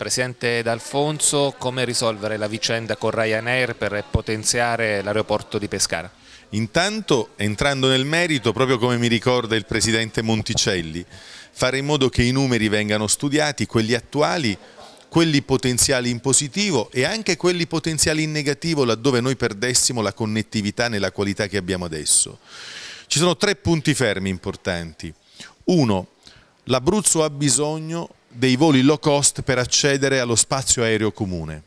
Presidente D'Alfonso, come risolvere la vicenda con Ryanair per potenziare l'aeroporto di Pescara? Intanto, entrando nel merito, proprio come mi ricorda il Presidente Monticelli, fare in modo che i numeri vengano studiati, quelli attuali, quelli potenziali in positivo e anche quelli potenziali in negativo laddove noi perdessimo la connettività nella qualità che abbiamo adesso. Ci sono tre punti fermi importanti. Uno, l'Abruzzo ha bisogno dei voli low cost per accedere allo spazio aereo comune.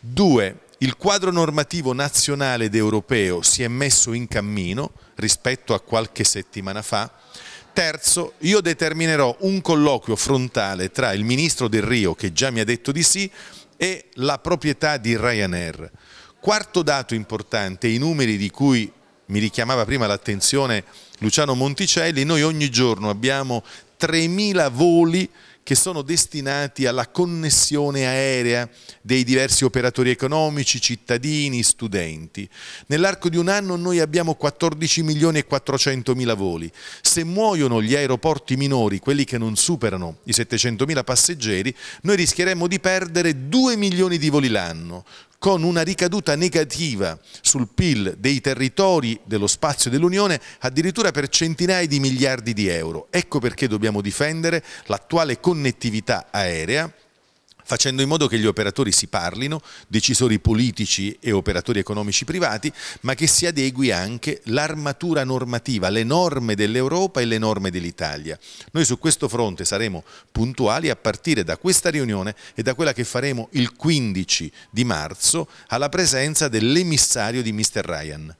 2. Il quadro normativo nazionale ed europeo si è messo in cammino rispetto a qualche settimana fa. Terzo, io determinerò un colloquio frontale tra il ministro del Rio, che già mi ha detto di sì, e la proprietà di Ryanair. Quarto dato importante, i numeri di cui mi richiamava prima l'attenzione Luciano Monticelli, noi ogni giorno abbiamo 3.000 voli che sono destinati alla connessione aerea dei diversi operatori economici, cittadini, studenti. Nell'arco di un anno noi abbiamo 14 milioni e 400 mila voli. Se muoiono gli aeroporti minori, quelli che non superano i 700 mila passeggeri, noi rischieremmo di perdere 2 milioni di voli l'anno con una ricaduta negativa sul PIL dei territori dello spazio dell'Unione addirittura per centinaia di miliardi di euro. Ecco perché dobbiamo difendere l'attuale connettività aerea facendo in modo che gli operatori si parlino, decisori politici e operatori economici privati, ma che si adegui anche l'armatura normativa, le norme dell'Europa e le norme dell'Italia. Noi su questo fronte saremo puntuali a partire da questa riunione e da quella che faremo il 15 di marzo alla presenza dell'emissario di Mr. Ryan.